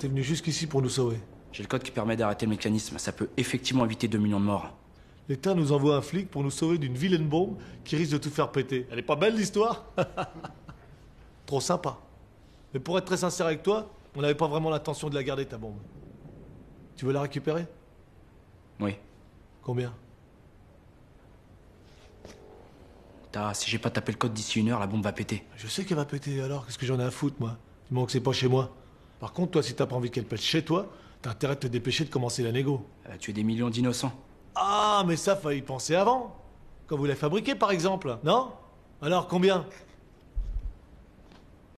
T'es venu jusqu'ici pour nous sauver. J'ai le code qui permet d'arrêter le mécanisme. Ça peut effectivement éviter 2 millions de morts. L'État nous envoie un flic pour nous sauver d'une vilaine bombe qui risque de tout faire péter. Elle est pas belle l'histoire Trop sympa. Mais pour être très sincère avec toi, on n'avait pas vraiment l'intention de la garder ta bombe. Tu veux la récupérer Oui. Combien T'as, si j'ai pas tapé le code d'ici une heure, la bombe va péter. Je sais qu'elle va péter, alors qu'est-ce que j'en ai à foutre moi Du moment que c'est pas chez moi. Par contre, toi, si t'as pas envie qu'elle pète chez toi, t'as intérêt à te dépêcher de commencer la négo. Elle euh, a tué des millions d'innocents. Ah, mais ça, fallait y penser avant. Quand vous la fabriquez, par exemple, non Alors, combien